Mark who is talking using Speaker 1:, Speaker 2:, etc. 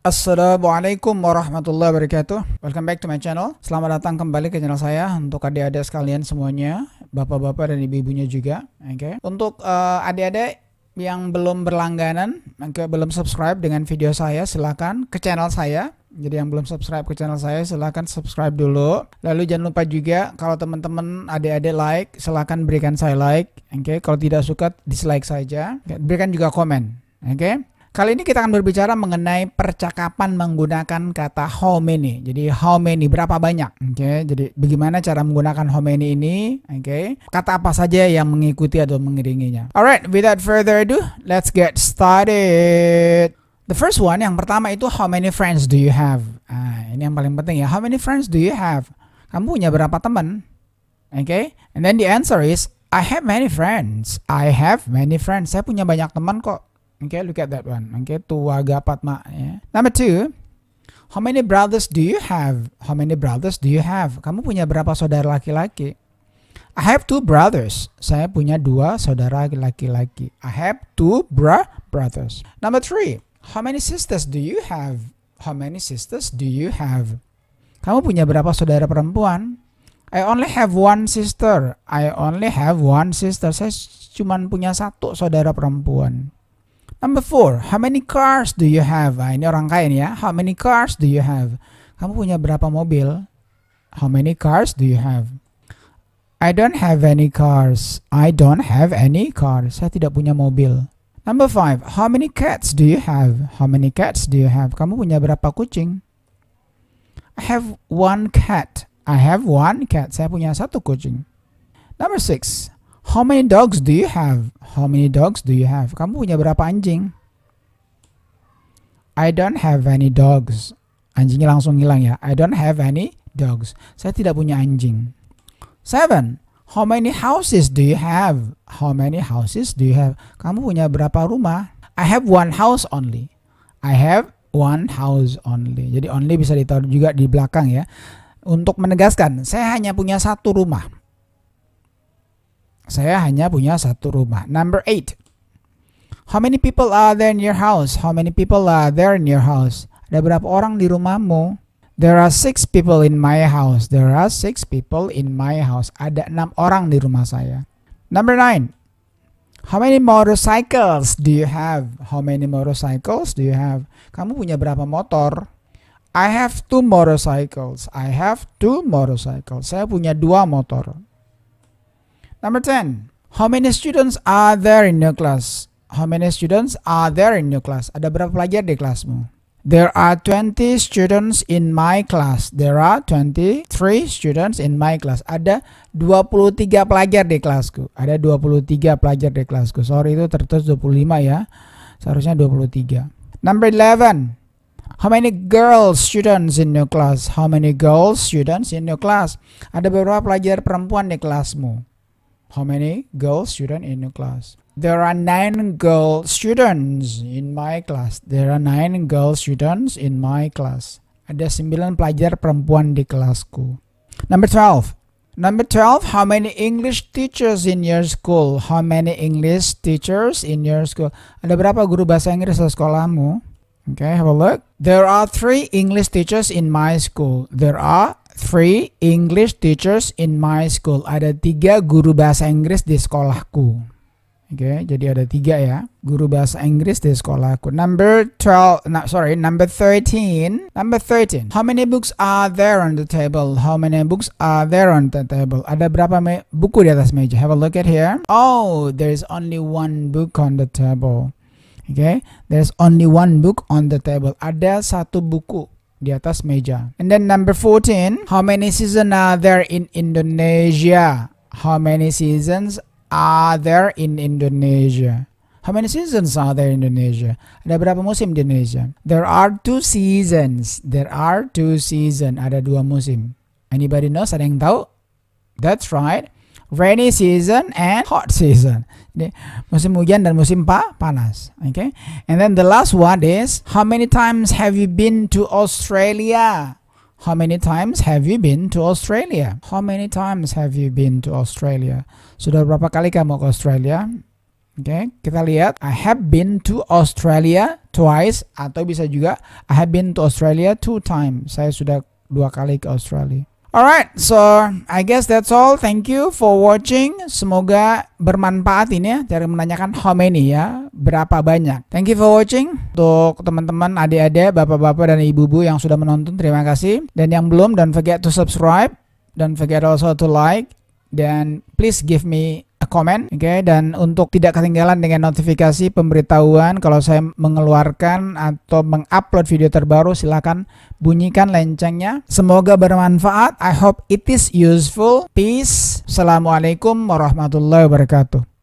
Speaker 1: Assalamualaikum warahmatullahi wabarakatuh Welcome back to my channel Selamat datang kembali ke channel saya Untuk adik-adik sekalian semuanya Bapak-bapak dan ibu-ibunya juga Oke. Okay. Untuk uh, adik-adik yang belum berlangganan okay, Belum subscribe dengan video saya Silahkan ke channel saya jadi yang belum subscribe ke channel saya silahkan subscribe dulu. Lalu jangan lupa juga kalau teman-teman adik-adik like silahkan berikan saya like. Oke, okay? kalau tidak suka dislike saja. Okay? Berikan juga komen. Oke, okay? Kali ini kita akan berbicara mengenai percakapan menggunakan kata how many. Jadi how many berapa banyak, oke? Okay? Jadi bagaimana cara menggunakan how many ini, oke? Okay? Kata apa saja yang mengikuti atau mengiringinya. Alright, without further ado, let's get started. The first one yang pertama itu how many friends do you have? Ah, ini yang paling penting ya. How many friends do you have? Kamu punya berapa teman? Oke? Okay? And then the answer is I have many friends. I have many friends. Saya punya banyak teman kok. Okay, look at that one. Okay, tua gapatma. Yeah. Number two, how many brothers do you have? How many brothers do you have? Kamu punya berapa saudara laki-laki? I have two brothers. Saya punya dua saudara laki-laki. I have two bra brothers. Number three, how many sisters do you have? How many sisters do you have? Kamu punya berapa saudara perempuan? I only have one sister. I only have one sister. Saya cuma punya satu saudara perempuan. Number four, how many cars do you have? Nah, ini orang kaya nih ya. How many cars do you have? Kamu punya berapa mobil? How many cars do you have? I don't have any cars. I don't have any cars. Saya tidak punya mobil. Number five, how many cats do you have? How many cats do you have? Kamu punya berapa kucing? I have one cat. I have one cat. Saya punya satu kucing. Number six, How many dogs do you have? How many dogs do you have? Kamu punya berapa anjing? I don't have any dogs. Anjingnya langsung hilang ya. I don't have any dogs. Saya tidak punya anjing. Seven. How many houses do you have? How many houses do you have? Kamu punya berapa rumah? I have one house only. I have one house only. Jadi only bisa ditaruh juga di belakang ya. Untuk menegaskan, saya hanya punya satu rumah. Saya hanya punya satu rumah. Number eight. How many people are there in your house? How many people are there in your house? Ada berapa orang di rumahmu? There are six people in my house. There are six people in my house. Ada enam orang di rumah saya. Number nine. How many motorcycles do you have? How many motorcycles do you have? Kamu punya berapa motor? I have two motorcycles. I have two motorcycles. Saya punya dua motor. Number 10. How many students are there in your class? How many students are there in your class? Ada berapa pelajar di kelasmu? There are 20 students in my class. There are 23 students in my class. Ada 23 pelajar di kelasku. Ada 23 pelajar di kelasku. Sorry itu tertulis 25 ya. Seharusnya 23. Number 11. How many girls students in your class? How many girls students in your class? Ada berapa pelajar perempuan di kelasmu. How many girl student in your class? There are nine girl students in my class. There are nine girl students in my class. Ada sembilan pelajar perempuan di kelasku. Number 12. Number 12, how many English teachers in your school? How many English teachers in your school? Ada berapa guru bahasa Inggris di sekolahmu? Okay, have a look. There are three English teachers in my school. There are three English teachers in my school. Ada tiga guru bahasa Inggris di sekolahku. Oke, okay, jadi ada tiga ya guru bahasa Inggris di sekolahku. Number 12, no, sorry, number 13. Number 13. How many books are there on the table? How many books are there on the table? Ada berapa buku di atas meja? Have a look at here. Oh, there is only one book on the table. Oke, okay? there's only one book on the table. Ada satu buku di atas meja. And then number 14, how many seasons are there in Indonesia? How many seasons are there in Indonesia? How many seasons are there in Indonesia? Ada berapa musim di Indonesia? There are two seasons. There are two seasons. Ada dua musim. Anybody knows? Ada yang tahu? That's right rainy season and hot season. Jadi, musim hujan dan musim pa panas. Okay. And then the last one is how many times have you been to Australia? How many times have you been to Australia? How many times have you been to Australia? Sudah berapa kali kamu ke Australia? Oke, okay, kita lihat I have been to Australia twice atau bisa juga I have been to Australia two times. Saya sudah dua kali ke Australia. Alright, so I guess that's all. Thank you for watching. Semoga bermanfaat ini ya dari menanyakan how many ya, berapa banyak. Thank you for watching. Untuk teman-teman, adik-adik, bapak-bapak dan ibu-ibu yang sudah menonton, terima kasih. Dan yang belum, don't forget to subscribe. Don't forget also to like. Dan please give me komen oke okay? dan untuk tidak ketinggalan dengan notifikasi pemberitahuan kalau saya mengeluarkan atau mengupload video terbaru silahkan bunyikan loncengnya semoga bermanfaat I hope it is useful peace Assalamualaikum warahmatullahi wabarakatuh